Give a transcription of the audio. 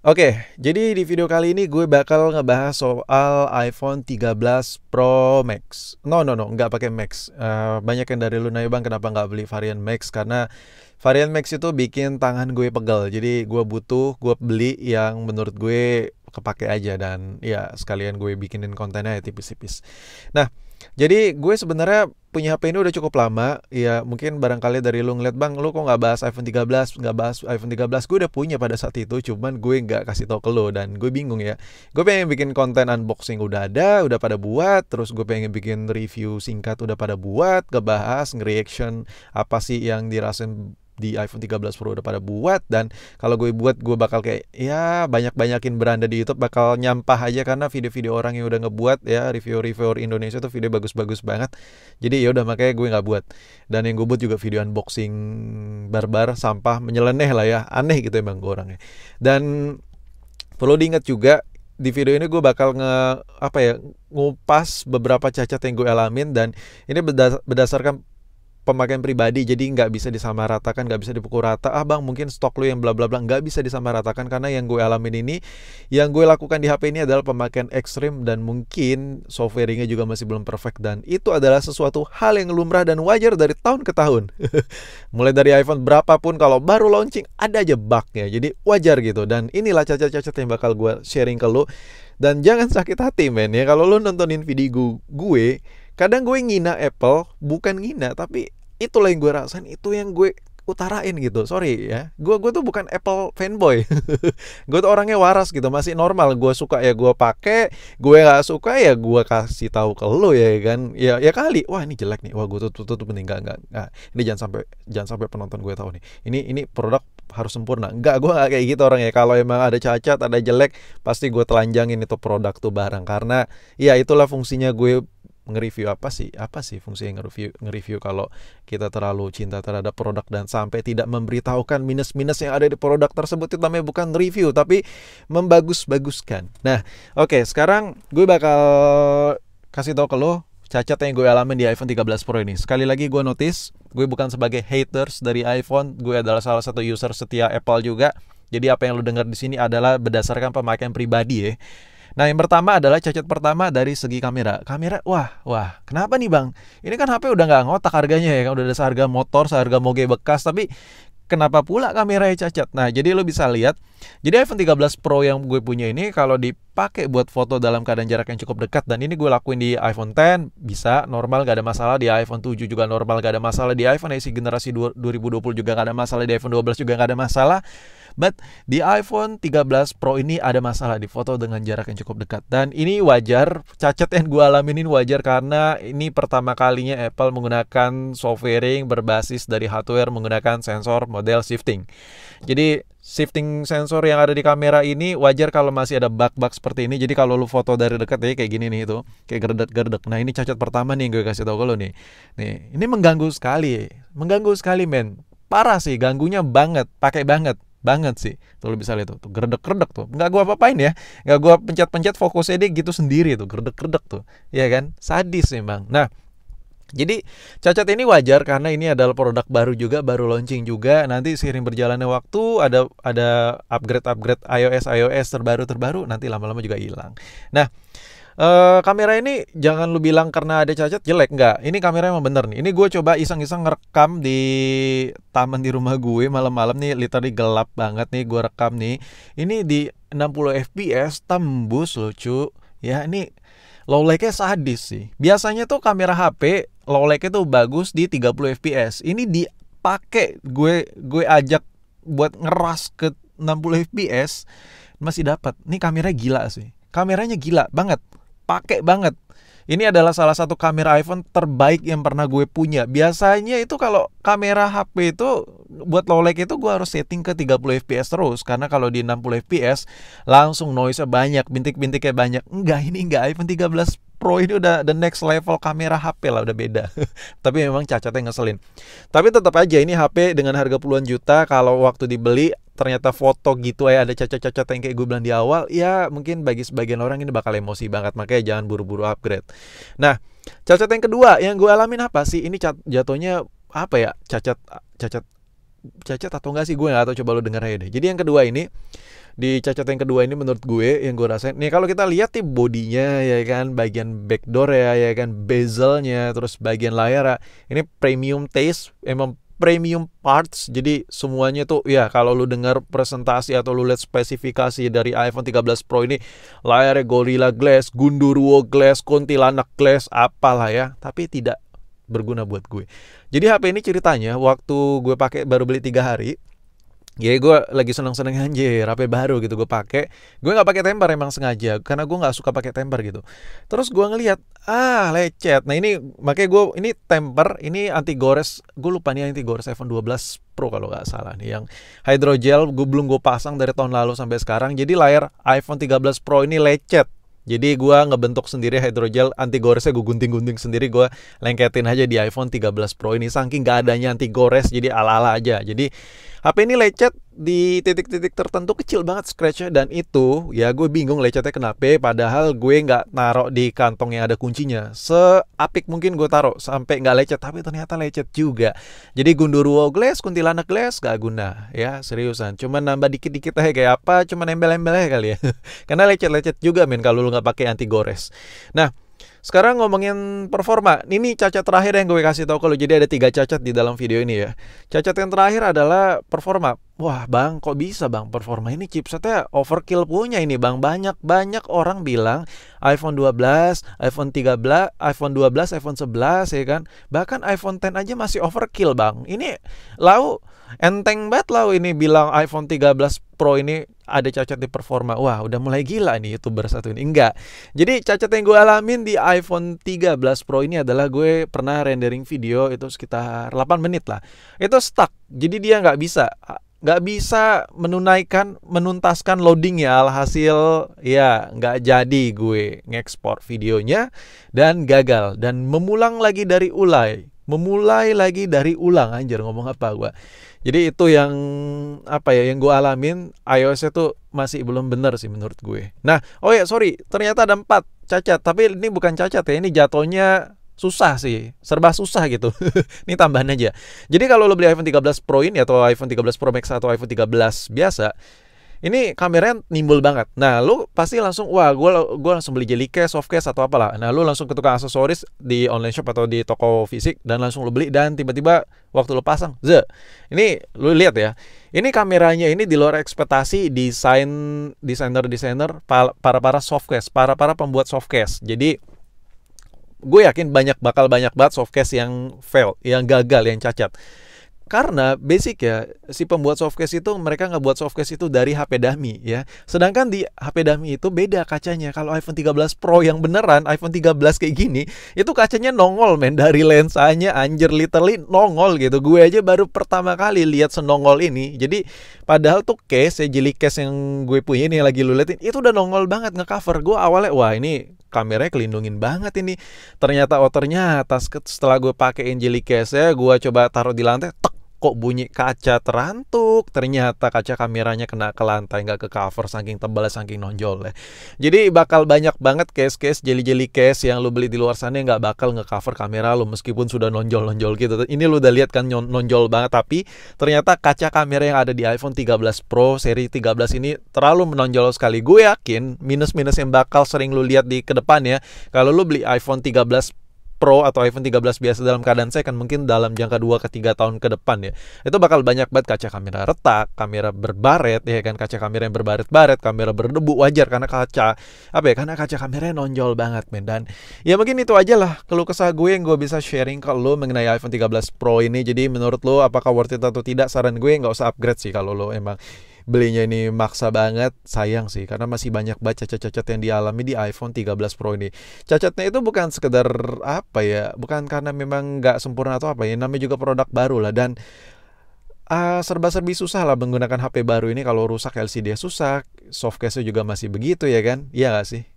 Oke, jadi di video kali ini gue bakal ngebahas soal iPhone 13 Pro Max. No, no, no, nggak pakai Max. Uh, banyak yang dari lu nanya bang kenapa nggak beli varian Max karena varian Max itu bikin tangan gue pegel. Jadi gue butuh, gue beli yang menurut gue kepake aja dan ya sekalian gue bikinin kontennya ya tipis-tipis. Nah, jadi gue sebenarnya punya HP ini udah cukup lama. Ya mungkin barangkali dari lu ngeliat bang, lu kok nggak bahas iPhone 13, nggak bahas iPhone 13. Gue udah punya pada saat itu, cuman gue nggak kasih tau ke lu dan gue bingung ya. Gue pengen bikin konten unboxing udah ada, udah pada buat. Terus gue pengen bikin review singkat udah pada buat, ngebahas, nge-reaction apa sih yang dirasain di iPhone 13 Pro udah pada buat dan kalau gue buat gue bakal kayak ya banyak-banyakin beranda di YouTube bakal nyampah aja karena video-video orang yang udah ngebuat ya review review Indonesia tuh video bagus-bagus banget. Jadi ya udah makanya gue nggak buat. Dan yang gue buat juga video unboxing barbar sampah menyeleneh lah ya. Aneh gitu emang gue orangnya. Dan perlu diingat juga di video ini gue bakal nge apa ya ngupas beberapa cacat yang gue alamin dan ini berdasarkan pemakaian pribadi jadi nggak bisa disamaratakan nggak bisa dipukul rata ah bang mungkin stok lu yang bla bla bla nggak bisa disamaratakan karena yang gue alamin ini yang gue lakukan di HP ini adalah pemakaian ekstrim dan mungkin softwarenya juga masih belum perfect dan itu adalah sesuatu hal yang lumrah dan wajar dari tahun ke tahun mulai dari iPhone berapapun kalau baru launching ada aja bugnya jadi wajar gitu dan inilah cacat-cacat yang bakal gue sharing ke lu dan jangan sakit hati men ya kalau lu nontonin video gue kadang gue ngina Apple bukan ngina tapi itulah yang gue rasain itu yang gue utarain gitu sorry ya gue gue tuh bukan Apple fanboy gue tuh orangnya waras gitu masih normal gue suka ya gue pakai gue gak suka ya gue kasih tahu ke lo ya kan ya ya kali wah ini jelek nih wah gue tuh tuh tuh penting nggak nah, ini jangan sampai jangan sampai penonton gue tahu nih ini ini produk harus sempurna Enggak, gue gak kayak gitu orang ya kalau emang ada cacat ada jelek pasti gue telanjangin itu produk tuh barang karena ya itulah fungsinya gue nge-review apa sih? Apa sih fungsi nge-review nge-review kalau kita terlalu cinta terhadap produk dan sampai tidak memberitahukan minus-minus yang ada di produk tersebut itu namanya bukan review tapi membagus-baguskan. Nah, oke, okay, sekarang gue bakal kasih tahu ke lo cacat yang gue alami di iPhone 13 Pro ini. Sekali lagi gue notice, gue bukan sebagai haters dari iPhone, gue adalah salah satu user setia Apple juga. Jadi apa yang lo dengar di sini adalah berdasarkan pemakaian pribadi ya. Nah, yang pertama adalah cacat pertama dari segi kamera. Kamera, wah, wah, kenapa nih bang? Ini kan HP udah nggak ngotak harganya ya, kan udah ada seharga motor, seharga moge bekas, tapi kenapa pula kameranya cacat? Nah, jadi lo bisa lihat. Jadi iPhone 13 Pro yang gue punya ini kalau dipakai buat foto dalam keadaan jarak yang cukup dekat dan ini gue lakuin di iPhone X bisa normal gak ada masalah di iPhone 7 juga normal gak ada masalah di iPhone SE generasi 2020 juga gak ada masalah di iPhone 12 juga gak ada masalah But di iPhone 13 Pro ini ada masalah di foto dengan jarak yang cukup dekat. Dan ini wajar, cacat yang gue alamin ini wajar karena ini pertama kalinya Apple menggunakan software berbasis dari hardware menggunakan sensor model shifting. Jadi shifting sensor yang ada di kamera ini wajar kalau masih ada bug-bug seperti ini. Jadi kalau lu foto dari dekat ya kayak gini nih itu, kayak gerdek-gerdek. Nah, ini cacat pertama nih yang gue kasih tau ke lu nih. Nih, ini mengganggu sekali. Mengganggu sekali, men. Parah sih, ganggunya banget, pakai banget banget sih tuh lo bisa lihat tuh, tuh gerdek gerdek tuh nggak gua apa-apain ya nggak gua pencet-pencet fokusnya dia gitu sendiri tuh gerdek gerdek tuh ya kan sadis bang nah jadi cacat ini wajar karena ini adalah produk baru juga, baru launching juga. Nanti seiring berjalannya waktu ada ada upgrade-upgrade iOS iOS terbaru-terbaru nanti lama-lama juga hilang. Nah, uh, kamera ini jangan lu bilang karena ada cacat jelek nggak. Ini kamera emang bener nih. Ini gue coba iseng-iseng ngerekam di taman di rumah gue malam-malam nih, literally gelap banget nih gue rekam nih. Ini di 60 fps tembus lucu. Ya ini low light-nya sadis sih. Biasanya tuh kamera HP low light-nya tuh bagus di 30 fps. Ini dipake gue gue ajak buat ngeras ke 60 fps masih dapat. Nih kamera gila sih. Kameranya gila banget kepake banget. Ini adalah salah satu kamera iPhone terbaik yang pernah gue punya. Biasanya itu kalau kamera HP itu buat low light itu gue harus setting ke 30 fps terus karena kalau di 60 fps langsung noise-nya banyak, bintik-bintiknya banyak. Enggak, ini enggak iPhone 13 Pro ini udah the next level kamera HP lah udah beda. Tapi memang cacatnya ngeselin. Tapi tetap aja ini HP dengan harga puluhan juta kalau waktu dibeli ternyata foto gitu ya ada cacat-cacat yang kayak gue bilang di awal ya mungkin bagi sebagian orang ini bakal emosi banget makanya jangan buru-buru upgrade nah cacat yang kedua yang gue alamin apa sih ini jatuhnya apa ya cacat cacat cacat atau enggak sih gue nggak tahu coba lo denger aja deh jadi yang kedua ini di cacat yang kedua ini menurut gue yang gue rasain nih kalau kita lihat nih bodinya ya kan bagian backdoor ya ya kan bezelnya terus bagian layar ya, ini premium taste emang premium parts jadi semuanya tuh ya kalau lu dengar presentasi atau lu lihat spesifikasi dari iPhone 13 Pro ini layarnya Gorilla Glass, Gundurwo Glass, Kuntilanak Glass apalah ya tapi tidak berguna buat gue jadi HP ini ceritanya waktu gue pakai baru beli tiga hari Ya gue lagi seneng-seneng anjir HP baru gitu gue pakai. Gue nggak pakai temper emang sengaja karena gue nggak suka pakai temper gitu. Terus gue ngelihat ah lecet. Nah ini makanya gue ini temper ini anti gores. Gue lupa nih anti gores iPhone 12 Pro kalau nggak salah nih yang hydrogel gue belum gue pasang dari tahun lalu sampai sekarang. Jadi layar iPhone 13 Pro ini lecet jadi gue ngebentuk sendiri hydrogel anti goresnya gue gunting-gunting sendiri gue lengketin aja di iPhone 13 Pro ini saking gak adanya anti gores jadi ala-ala aja. Jadi HP ini lecet di titik-titik tertentu kecil banget scratchnya dan itu ya gue bingung lecetnya kenapa padahal gue nggak naruh di kantong yang ada kuncinya seapik mungkin gue taruh sampai nggak lecet tapi ternyata lecet juga jadi gundurwo glass kuntilanak glass gak guna ya seriusan cuman nambah dikit-dikit aja kayak apa cuman embel nembel aja kali ya karena lecet-lecet juga men kalau lu nggak pakai anti gores nah sekarang ngomongin performa. Ini cacat terakhir yang gue kasih tau kalau jadi ada tiga cacat di dalam video ini ya. Cacat yang terakhir adalah performa. Wah bang kok bisa bang performa ini chipsetnya overkill punya ini bang Banyak-banyak orang bilang iPhone 12, iPhone 13, iPhone 12, iPhone 11 ya kan Bahkan iPhone 10 aja masih overkill bang Ini lau enteng banget lau ini bilang iPhone 13 Pro ini ada cacat di performa Wah udah mulai gila ini youtuber satu ini Enggak Jadi cacat yang gue alamin di iPhone 13 Pro ini adalah gue pernah rendering video itu sekitar 8 menit lah Itu stuck Jadi dia nggak bisa nggak bisa menunaikan menuntaskan loading ya alhasil ya nggak jadi gue ngekspor videonya dan gagal dan memulang lagi dari ulai memulai lagi dari ulang anjir ngomong apa gue jadi itu yang apa ya yang gue alamin iOS tuh masih belum benar sih menurut gue nah oh ya sorry ternyata ada empat cacat tapi ini bukan cacat ya ini jatuhnya susah sih, serba susah gitu. ini tambahan aja. Jadi kalau lo beli iPhone 13 Pro ini atau iPhone 13 Pro Max atau iPhone 13 biasa, ini kameranya nimbul banget. Nah, lu pasti langsung wah, gua gua langsung beli jelly case, soft case atau apalah. Nah, lu langsung ke aksesoris di online shop atau di toko fisik dan langsung lu beli dan tiba-tiba waktu lu pasang, ze. Ini lu lihat ya. Ini kameranya ini di luar ekspektasi desain desainer-desainer para-para soft case, para-para pembuat soft case. Jadi gue yakin banyak bakal banyak banget softcase yang fail, yang gagal, yang cacat. Karena basic ya si pembuat softcase itu mereka nggak ngebuat softcase itu dari HP dummy ya. Sedangkan di HP dummy itu beda kacanya. Kalau iPhone 13 Pro yang beneran iPhone 13 kayak gini, itu kacanya nongol men dari lensanya anjir literally nongol gitu. Gue aja baru pertama kali lihat senongol ini. Jadi padahal tuh case ya jeli case yang gue punya ini lagi lu liatin itu udah nongol banget ngecover. Gue awalnya wah ini kameranya kelindungin banget ini ternyata oh ternyata setelah gue pakai Angelic case ya gue coba taruh di lantai tek kok bunyi kaca terantuk ternyata kaca kameranya kena ke lantai nggak ke cover saking tebal saking nonjol ya jadi bakal banyak banget case-case jeli-jeli case yang lo beli di luar sana nggak bakal nge cover kamera lo meskipun sudah nonjol-nonjol gitu ini lo udah lihat kan nonjol banget tapi ternyata kaca kamera yang ada di iPhone 13 Pro seri 13 ini terlalu menonjol sekali gue yakin minus-minus yang bakal sering lo lihat di ke ya kalau lo beli iPhone 13 Pro atau iPhone 13 biasa dalam keadaan second mungkin dalam jangka 2 ke 3 tahun ke depan ya. Itu bakal banyak banget kaca kamera retak, kamera berbaret ya kan, kaca kamera yang berbaret-baret, kamera berdebu wajar karena kaca apa ya? Karena kaca kameranya nonjol banget men dan ya mungkin itu aja lah kalau kesah gue yang gue bisa sharing ke lo mengenai iPhone 13 Pro ini. Jadi menurut lo apakah worth it atau tidak? Saran gue nggak usah upgrade sih kalau lo emang belinya ini maksa banget sayang sih karena masih banyak baca cacat-cacat yang dialami di iPhone 13 Pro ini cacatnya itu bukan sekedar apa ya bukan karena memang nggak sempurna atau apa ya namanya juga produk baru lah dan uh, serba-serbi susah lah menggunakan HP baru ini kalau rusak LCD susah softcase juga masih begitu ya kan iya gak sih